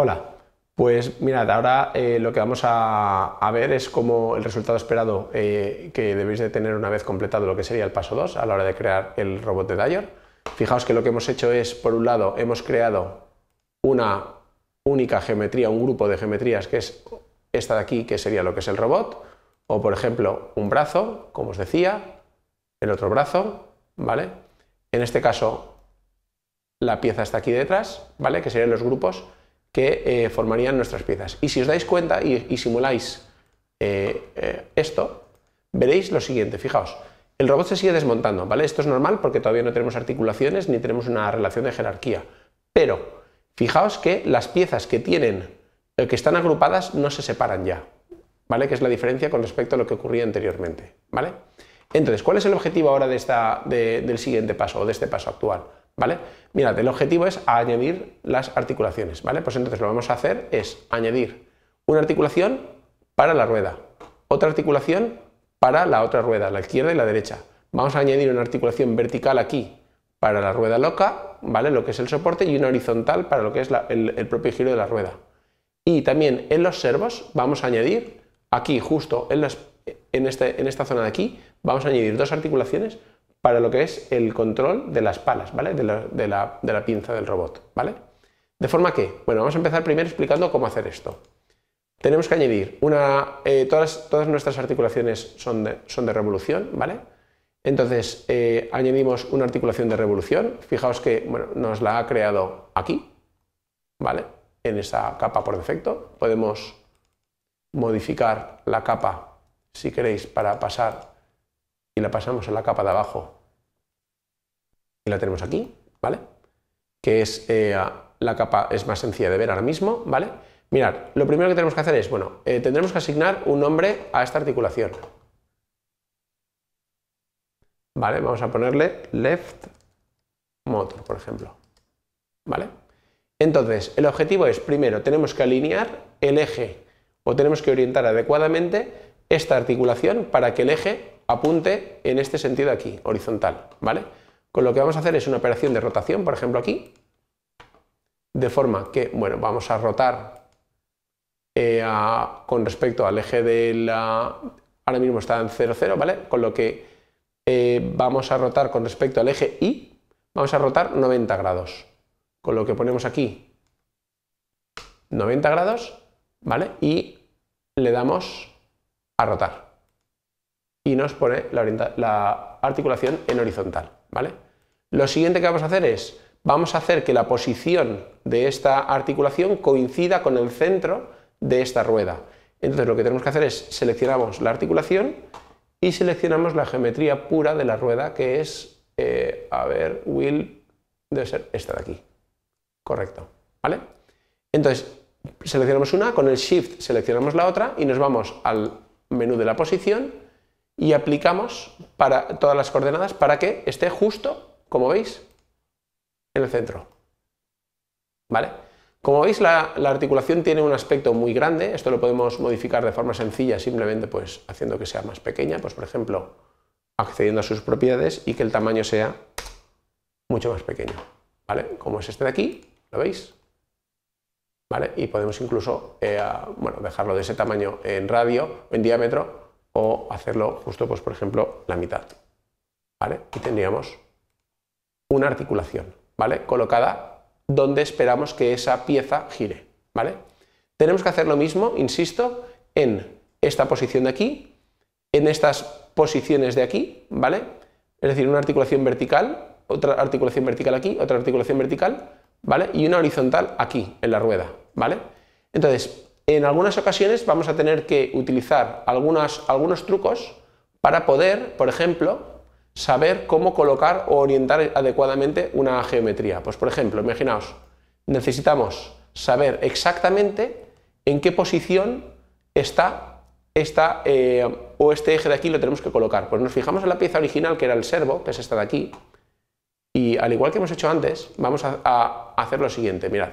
Hola, pues mirad, ahora eh, lo que vamos a, ver es como el resultado esperado eh, que debéis de tener una vez completado lo que sería el paso 2 a la hora de crear el robot de Dyer. Fijaos que lo que hemos hecho es, por un lado, hemos creado una única geometría, un grupo de geometrías que es esta de aquí, que sería lo que es el robot, o por ejemplo un brazo, como os decía, el otro brazo, ¿vale? En este caso la pieza está aquí detrás, ¿vale? Que serían los grupos que eh, formarían nuestras piezas. Y si os dais cuenta y, simuláis eh, eh, esto, veréis lo siguiente, fijaos. El robot se sigue desmontando, ¿vale? Esto es normal porque todavía no tenemos articulaciones ni tenemos una relación de jerarquía. Pero fijaos que las piezas que tienen, que están agrupadas, no se separan ya, ¿vale? Que es la diferencia con respecto a lo que ocurría anteriormente, ¿vale? Entonces, ¿cuál es el objetivo ahora de esta, del siguiente paso o de este paso actual? ¿vale? Mirad, el objetivo es añadir las articulaciones, ¿vale? Pues entonces lo vamos a hacer es añadir una articulación para la rueda, otra articulación para la otra rueda, la izquierda y la derecha. Vamos a añadir una articulación vertical aquí para la rueda loca, ¿vale? Lo que es el soporte y una horizontal para lo que es el, propio giro de la rueda. Y también en los servos vamos a añadir aquí, justo en, este, en esta zona de aquí, vamos a añadir dos articulaciones para lo que es el control de las palas, ¿vale? De la, pinza del robot, ¿vale? De forma que, bueno, vamos a empezar primero explicando cómo hacer esto. Tenemos que añadir una. Eh, todas, todas, nuestras articulaciones son de, son de revolución, ¿vale? Entonces eh, añadimos una articulación de revolución. Fijaos que nos la ha creado aquí, ¿vale? En esa capa por defecto. Podemos modificar la capa si queréis para pasar y la pasamos a la capa de abajo. Y la tenemos aquí, ¿vale? Que es eh, la capa, es más sencilla de ver ahora mismo, ¿vale? Mirad, lo primero que tenemos que hacer es, bueno, eh, tendremos que asignar un nombre a esta articulación. Vale, vamos a ponerle left motor, por ejemplo. ¿Vale? Entonces, el objetivo es, primero, tenemos que alinear el eje o tenemos que orientar adecuadamente esta articulación para que el eje apunte en este sentido aquí, horizontal, ¿vale? Con lo que vamos a hacer es una operación de rotación, por ejemplo aquí, de forma que, bueno, vamos a rotar eh, con respecto al eje de la... Ahora mismo está en 0, 0, ¿vale? Con lo que eh, vamos a rotar con respecto al eje Y, vamos a rotar 90 grados. Con lo que ponemos aquí 90 grados, ¿vale? Y le damos a rotar y nos pone la, articulación en horizontal. ¿vale? Lo siguiente que vamos a hacer es, vamos a hacer que la posición de esta articulación coincida con el centro de esta rueda. Entonces lo que tenemos que hacer es seleccionamos la articulación y seleccionamos la geometría pura de la rueda que es, eh, a ver, will, debe ser esta de aquí. Correcto, ¿vale? Entonces seleccionamos una, con el shift seleccionamos la otra y nos vamos al menú de la posición y aplicamos para todas las coordenadas para que esté justo, como veis, en el centro. ¿Vale? Como veis, la, articulación tiene un aspecto muy grande, esto lo podemos modificar de forma sencilla, simplemente pues haciendo que sea más pequeña, pues por ejemplo, accediendo a sus propiedades y que el tamaño sea mucho más pequeño, ¿vale? Como es este de aquí, ¿lo veis? ¿Vale? Y podemos incluso, eh, bueno, dejarlo de ese tamaño en radio, en diámetro, o hacerlo justo, pues por ejemplo, la mitad. ¿Vale? Y tendríamos una articulación, ¿vale? Colocada donde esperamos que esa pieza gire, ¿vale? Tenemos que hacer lo mismo, insisto, en esta posición de aquí, en estas posiciones de aquí, ¿vale? Es decir, una articulación vertical, otra articulación vertical aquí, otra articulación vertical, ¿vale? Y una horizontal aquí, en la rueda, ¿vale? Entonces, en algunas ocasiones vamos a tener que utilizar algunos trucos para poder, por ejemplo, saber cómo colocar o orientar adecuadamente una geometría. Pues por ejemplo, imaginaos, necesitamos saber exactamente en qué posición está esta, eh, o este eje de aquí lo tenemos que colocar. Pues nos fijamos en la pieza original que era el servo, que es esta de aquí, y al igual que hemos hecho antes, vamos a hacer lo siguiente, mirad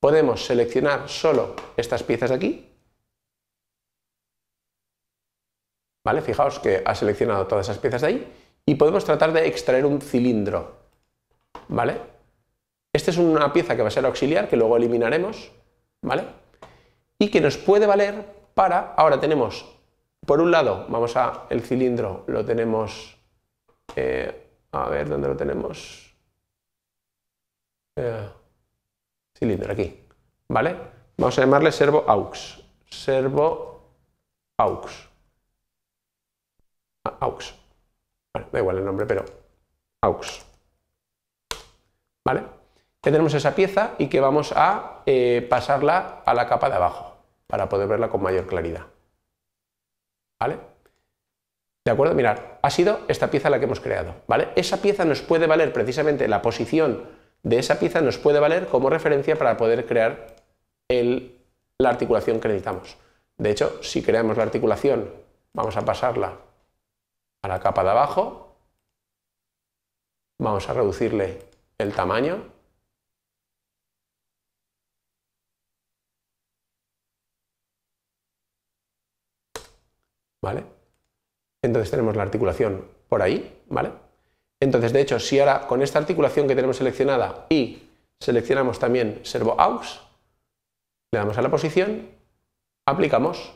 podemos seleccionar solo estas piezas de aquí. ¿Vale? Fijaos que ha seleccionado todas esas piezas de ahí y podemos tratar de extraer un cilindro. ¿Vale? Esta es una pieza que va a ser auxiliar, que luego eliminaremos, ¿vale? Y que nos puede valer para, ahora tenemos, por un lado, vamos a, el cilindro lo tenemos, eh, a ver, ¿dónde lo tenemos? Eh, cilindro aquí, ¿vale? Vamos a llamarle servo aux, servo aux, ah, aux, da igual el nombre, pero aux, ¿vale? tenemos esa pieza y que vamos a eh, pasarla a la capa de abajo para poder verla con mayor claridad, ¿vale? ¿De acuerdo? mirar, ha sido esta pieza la que hemos creado, ¿vale? Esa pieza nos puede valer precisamente la posición de esa pieza nos puede valer como referencia para poder crear la articulación que necesitamos. De hecho, si creamos la articulación, vamos a pasarla a la capa de abajo, vamos a reducirle el tamaño, ¿vale? Entonces tenemos la articulación por ahí, ¿vale? Entonces, de hecho, si ahora con esta articulación que tenemos seleccionada y seleccionamos también servo aux, le damos a la posición, aplicamos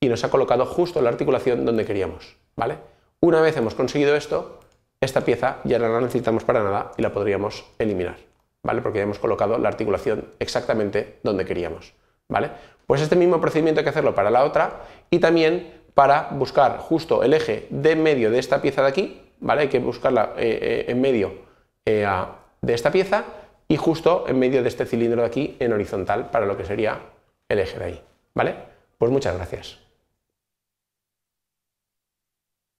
y nos ha colocado justo la articulación donde queríamos, ¿vale? Una vez hemos conseguido esto, esta pieza ya no la necesitamos para nada y la podríamos eliminar, ¿vale? Porque ya hemos colocado la articulación exactamente donde queríamos, ¿vale? Pues este mismo procedimiento hay que hacerlo para la otra y también para buscar justo el eje de medio de esta pieza de aquí, ¿vale? Hay que buscarla eh, eh, en medio eh, de esta pieza y justo en medio de este cilindro de aquí en horizontal para lo que sería el eje de ahí, ¿vale? Pues muchas gracias.